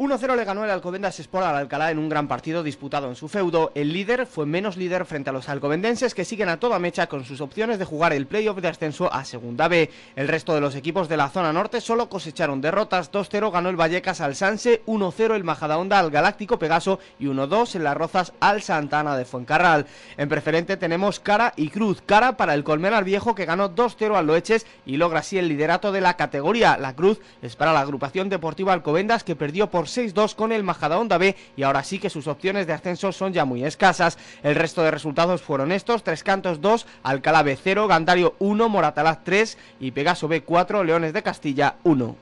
1-0 le ganó el Alcobendas Sport al Alcalá en un gran partido disputado en su feudo. El líder fue menos líder frente a los alcobendenses que siguen a toda mecha con sus opciones de jugar el playoff de ascenso a Segunda B. El resto de los equipos de la zona norte solo cosecharon derrotas. 2-0 ganó el Vallecas al Sanse, 1-0 el Majadahonda al Galáctico Pegaso y 1-2 en las Rozas al Santana de Fuencarral. En preferente tenemos Cara y Cruz. Cara para el Colmenar Viejo que ganó 2-0 al Loeches y logra así el liderato de la categoría. La Cruz es para la agrupación deportiva Alcobendas que perdió por 6-2 con el Majadahonda B y ahora sí que sus opciones de ascenso son ya muy escasas. El resto de resultados fueron estos, Tres Cantos 2, Alcalá B 0, Gandario 1, Moratalaz 3 y Pegaso B 4, Leones de Castilla 1.